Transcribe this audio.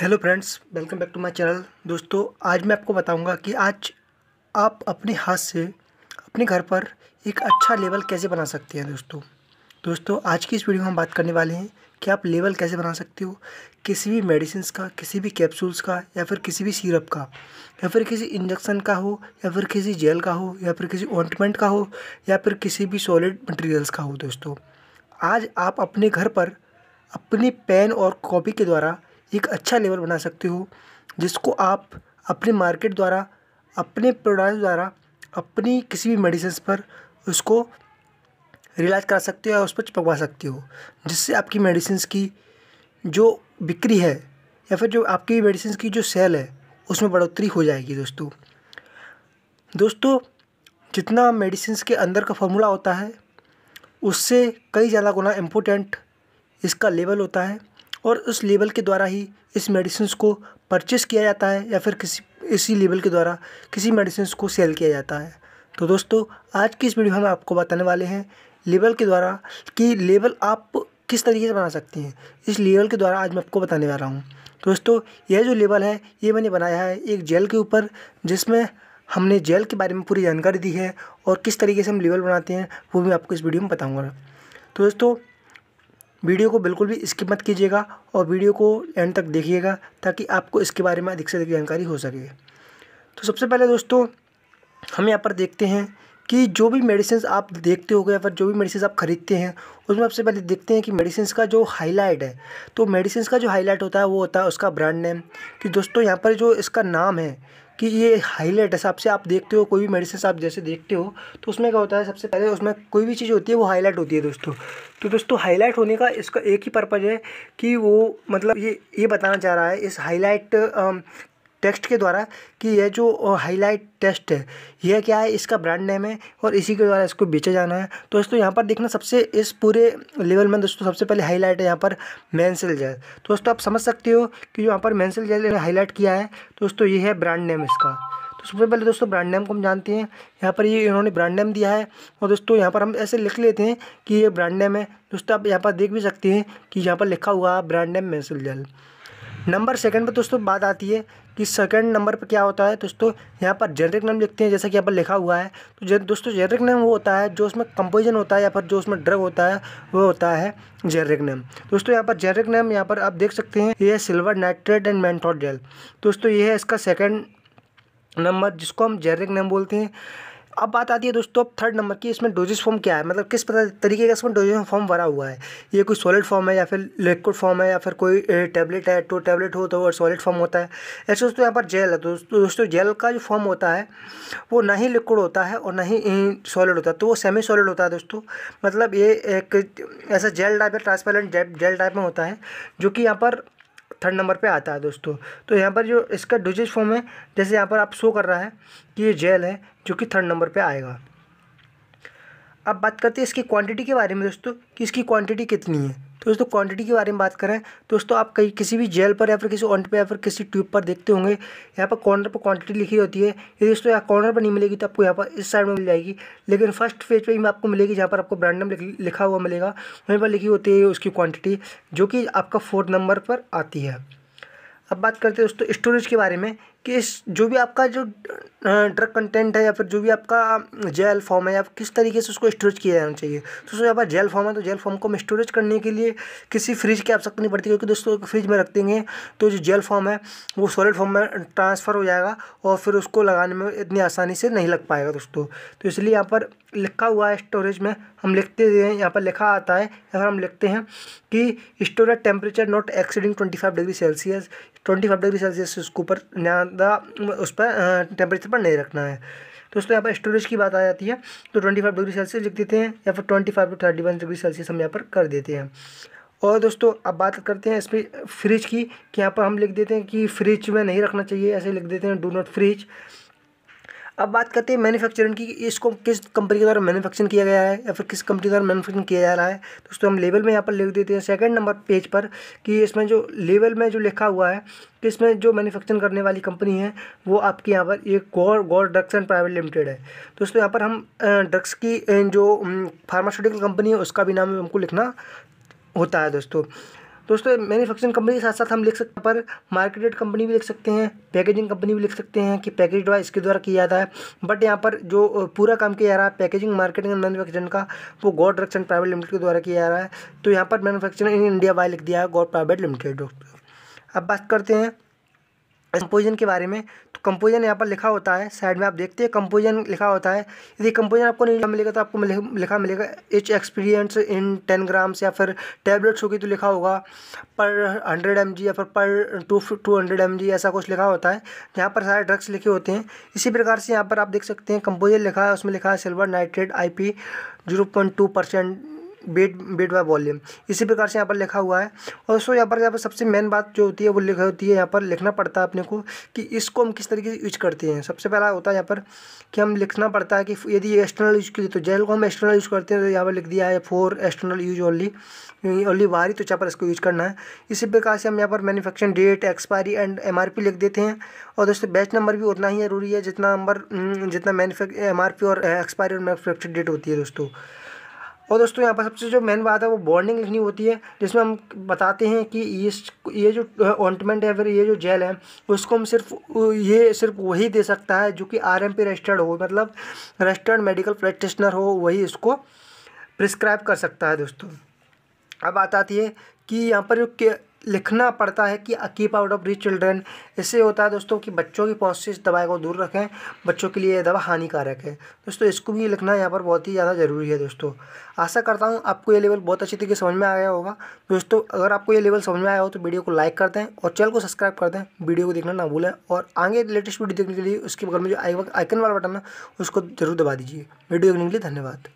hello friends welcome back to my channel दोस्तों आज मैं आपको बताऊंगा कि आज आप अपने हाथ से अपने घर पर एक अच्छा लेवल कैसे बना सकते हैं दोस्तों दोस्तों आज की इस वीडियो में हम बात करने वाले हैं कि आप लेवल कैसे बना सकते हो किसी भी मेडिसिन का किसी भी कैप्सूल्स का या फिर किसी भी सीरप का या फिर किसी इंजेक्शन का हो या फिर किसी जेल का हो या फिर किसी ऑइंटमेंट का हो या फिर किसी भी सॉलिड मटेरियल्स का हो दोस्तों आज आप अपने घर पर अपनी पेन और कॉपी के द्वारा एक अच्छा लेवल बना सकते हो जिसको आप अपने मार्केट द्वारा अपने प्रोडक्ट द्वारा अपनी किसी भी मेडिसिन पर उसको रिलाज करा सकते हो या उस पर चिपकवा सकते हो जिससे आपकी मेडिसिन की जो बिक्री है या फिर जो आपकी मेडिसिन की जो सेल है उसमें बढ़ोतरी हो जाएगी दोस्तों दोस्तों जितना मेडिसिन के अंदर का फॉर्मूला होता है उससे कई ज़्यादा गुना इम्पोर्टेंट इसका लेवल होता है और उस लेबल के द्वारा ही इस मेडिसिन को परचेस किया जाता है या फिर किसी इसी लेबल के द्वारा किसी मेडिसिन को सेल किया जाता है तो दोस्तों आज की इस वीडियो में हम आपको बताने वाले हैं लेबल के द्वारा कि लेबल आप किस तरीके से बना सकते हैं इस लेबल के द्वारा आज मैं आपको बताने वाला हूँ दोस्तों यह जो लेबल है ये मैंने बनाया है एक जेल के ऊपर जिसमें हमने जेल के बारे में पूरी जानकारी दी है और किस तरीके से हम लेबल बनाते हैं वो मैं आपको इस वीडियो में बताऊँगा तो दोस्तों वीडियो को बिल्कुल भी स्किप मत कीजिएगा और वीडियो को एंड तक देखिएगा ताकि आपको इसके बारे में अधिक से अधिक जानकारी हो सके तो सबसे पहले दोस्तों हम यहाँ पर देखते हैं कि जो भी मेडिसिन आप देखते हो या फिर जो भी मेडिसिन आप ख़रीदते हैं उसमें सबसे पहले देखते हैं कि मेडिसिन का जो हाईलाइट है तो मेडिसिन का जो हाईलाइट होता है वो होता है उसका ब्रांड नेम कि दोस्तों यहाँ पर जो इसका नाम है कि ये हाईलाइट है सबसे आप देखते हो कोई भी मेडिसिन आप जैसे देखते हो तो उसमें क्या होता है सबसे पहले उसमें कोई भी चीज़ होती है वो हाईलाइट होती है दोस्तों तो दोस्तों हाईलाइट होने का इसका एक ही पर्पज़ है कि वो मतलब ये ये बताना चाह रहा है इस हाईलाइट टेक्स्ट के द्वारा कि यह जो हाईलाइट टेस्ट है यह क्या है इसका ब्रांड नेम है और इसी के द्वारा इसको बेचा जाना है तो दोस्तों यहाँ पर देखना सबसे इस पूरे लेवल में दोस्तों सबसे पहले हाईलाइट है यहाँ पर मैंसिल जेल तो दोस्तों आप समझ सकते हो कि जो यहाँ पर मैंसिल जेल ने हाईलाइट किया है तो दोस्तों ये है ब्रांड नेम इसका तो सबसे पहले दोस्तों ब्रांड नेम को हम जानते हैं यहाँ पर ये इन्होंने ब्रांड नेम दिया है और दोस्तों यहाँ पर हम ऐसे लिख लेते हैं कि ये ब्रांड नेम है दोस्तों आप यहाँ पर देख भी सकते हैं कि यहाँ पर लिखा हुआ है ब्रांड नेम मैंसिल जेल नंबर सेकंड पर दोस्तों बात आती है कि सेकंड नंबर पर क्या होता है दोस्तों यहाँ पर जेनरिक नेम लिखते हैं जैसा कि यहाँ पर लिखा हुआ है तो दोस्तों जेनरिक नेम वो होता है जो उसमें कंपोजन होता है या फिर जो उसमें ड्रग होता है वो होता है जेनरिक नेम दोस्तों यहाँ पर जेनरिक नेम यहाँ पर आप देख सकते हैं ये है सिल्वर नाइट्रेट एंड मैंथॉट जेल दोस्तों ये है इसका सेकेंड नंबर जिसको हम जेनरिक नेम बोलते हैं अब बात आती है दोस्तों अब थर्ड नंबर की इसमें डोजेस फॉर्म क्या है मतलब किस तरीके का इसमें डोजेस फॉर्म भरा हुआ है ये कोई सॉलिड फॉर्म है या फिर लिक्विड फॉर्म है या फिर कोई टैबलेट है टू तो टैबलेट हो तो सॉलिड फॉर्म होता है ऐसे दोस्तों यहाँ पर जेल है तो दोस्तों दोस्तों जेल का जो फॉर्म होता है वो ना ही लिक्विड होता है और ना ही सॉलिड होता है तो वो सेमी सॉलिड होता है दोस्तों मतलब ये एक ऐसा जेल टाइप है ट्रांसपेरेंट जेल टाइप में होता है जो कि यहाँ पर थर्ड नंबर पे आता है दोस्तों तो यहाँ पर जो इसका डोजेज फॉर्म है जैसे यहाँ पर आप शो कर रहा है कि ये जेल है जो कि थर्ड नंबर पे आएगा अब बात करते हैं इसकी क्वांटिटी के बारे में दोस्तों कि इसकी क्वांटिटी कितनी है तो दोस्तों क्वांटिटी के बारे में बात करें तो दोस्तों आप कहीं किसी भी जेल पर या फिर किसी ऑन्ट पर या फिर किसी ट्यूब पर देखते होंगे यहाँ पर कॉर्नर पर क्वांटिटी लिखी होती है यदि दोस्तों यहाँ कॉर्नर पर नहीं मिलेगी तो आपको यहाँ पर इस साइड में मिल जाएगी लेकिन फर्स्ट पेज पर ही आपको मिलेगी जहाँ पर आपको ब्रांड नंबर लिखा हुआ मिलेगा वहीं पर लिखी होती है उसकी क्वान्टिटी जो कि आपका फोर्थ नंबर पर आती है अब बात करते हैं दोस्तों स्टोरेज के बारे में कि इस जो भी आपका जो ड्रग कंटेंट है या फिर जो भी आपका जेल फॉर्म है या किस तरीके से उसको स्टोरेज किया जाना चाहिए तो यहाँ पर जेल फॉर्म है तो जेल फॉर्म को हम स्टोरेज करने के लिए किसी फ्रिज की आवश्यकता नहीं पड़ती क्योंकि दोस्तों फ्रिज में रख देंगे तो जो जेल फॉर्म है वो सॉलिड फॉर्म में ट्रांसफ़र हो जाएगा और फिर उसको लगाने में इतनी आसानी से नहीं लग पाएगा दोस्तों तो इसलिए यहाँ पर लिखा हुआ है स्टोरेज में हम लिखते हैं यहाँ पर लिखा आता है या हम लिखते हैं कि storage temperature not exceeding twenty five degree Celsius twenty five degree Celsius उसके ऊपर ज़्यादा उस पर टेम्परेचर पर नहीं रखना है तो उसमें यहाँ पर स्टोरेज की बात आ जाती है तो ट्वेंटी फाइव डिग्री सेल्सियस लिख देते हैं या फिर twenty five to thirty one degree Celsius हम यहाँ पर कर देते हैं और दोस्तों अब बात करते हैं इसमें फ्रिज की कि यहाँ पर हम लिख देते हैं कि फ्रिज में नहीं रखना चाहिए ऐसे लिख देते हैं डू नॉट फ्रिज अब बात करते हैं मैन्युफैक्चरिंग की इसको किस कंपनी के द्वारा मैन्युफैक्चरिंग किया गया है या फिर किस कंपनी के द्वारा मैन्युफैक्चरिंग किया जा रहा है दोस्तों हम लेवल में यहाँ पर लिख देते हैं सेकंड नंबर पेज पर कि इसमें जो लेवल में जो लिखा हुआ है कि इसमें जो मैनुफैक्चरिंग करने वाली कंपनी है वो आपके यहाँ पर एक Gaur Gaur drugs and private limited है दोस्तों यहाँ पर हम ड्रग्स की जो फार्मास्यूटिकल कंपनी है उसका भी नाम हमको लिखना होता है दोस्तों दोस्तों मैन्युफैक्चरिंग कंपनी के साथ साथ हम लिख सकते हैं पर मार्केटेड कंपनी भी लिख सकते हैं पैकेजिंग कंपनी भी लिख सकते हैं कि पैकेज द्वारा इसके द्वारा किया जाता है बट यहाँ पर जो पूरा काम किया जा रहा है पैकेजिंग मार्केटिंग एंड मैनुफैक्चरिंग का वो गॉड रक्षण प्राइवेट लिमिटेड के द्वारा किया जा रहा है तो यहाँ पर मैनुफैक्चरिंग इन इंडिया वाई लिख दिया है गॉड प्राइवेट लिमिटेड दोस्तों अब बात करते हैं कंपोजन के बारे में तो कंपोजन यहाँ पर लिखा होता है साइड में आप देखते हैं कंपोजन लिखा होता है यदि कंपोजन आपको नहीं मिलेगा तो आपको लिखा मिलेगा each experience in ten grams या फिर टैबलेट्स होगी तो लिखा होगा पर हंड्रेड एम या फिर पर टू टू हंड्रेड एम ऐसा कुछ लिखा होता है यहाँ पर सारे ड्रग्स लिखे होते हैं इसी प्रकार से यहाँ पर आप देख सकते हैं कंपोजन लिखा है उसमें लिखा है silver nitrate I P zero point two percent बेड बेड बाय वॉल्यूम इसी प्रकार से यहाँ पर लिखा हुआ है और दोस्तों यहाँ पर यहाँ पर सबसे मेन बात जो होती है वो लिखा होती है यहाँ पर लिखना पड़ता है अपने को कि इसको हम किस तरीके से यूज करते हैं सबसे पहला होता है यहाँ पर कि हम लिखना पड़ता है कि यदि एक्सटर्नल यूज के लिए तो जेल को हम एक्सटर्नल यूज करते हैं तो यहाँ पर लिख दिया है for external use only only वारी तो यहाँ पर इसको यूज करना है इसी प्रकार से हम यहाँ पर manufacturing date expiry and M लिख देते हैं और दोस्तों बैच नंबर भी उतना ही ज़रूरी है जितना नंबर हम्म, जितना मैनुफैक्चर एम और एक्सपायरी और मैनुफैक्चर डेट होती है दोस्तों और दोस्तों यहाँ पर सबसे जो मेन बात है वो बॉर्निंग लिखनी होती है जिसमें हम बताते हैं कि ये ये जो ऑइंटमेंट है फिर ये जो जेल है उसको हम सिर्फ ये सिर्फ वही दे सकता है जो कि आर एम पी रजिस्टर्ड हो मतलब रजिस्टर्ड मेडिकल प्रैक्टिशनर हो वही इसको प्रिस्क्राइब कर सकता है दोस्तों अब बात आती है कि यहाँ पर जो लिखना पड़ता है कि keep out of reach children इससे होता है दोस्तों कि बच्चों की पॉजिटिव दवाई को दूर रखें बच्चों के लिए यह दवा हानिकारक है दोस्तों इसको भी लिखना यहाँ पर बहुत ही ज़्यादा ज़रूरी है दोस्तों आशा करता हूँ आपको ये लेवल बहुत अच्छी तरीके समझ में आया होगा दोस्तों अगर आपको ये लेवल समझ में आया हो तो वीडियो को लाइक कर दें और चैनल को सब्सक्राइब कर दें वीडियो को देखना ना भूलें और आगे लेटेस्ट वीडियो देखने के लिए उसके बगल में जो आइकन वाला बटन है उसको जरूर दबा दीजिए वीडियो देखने के लिए धन्यवाद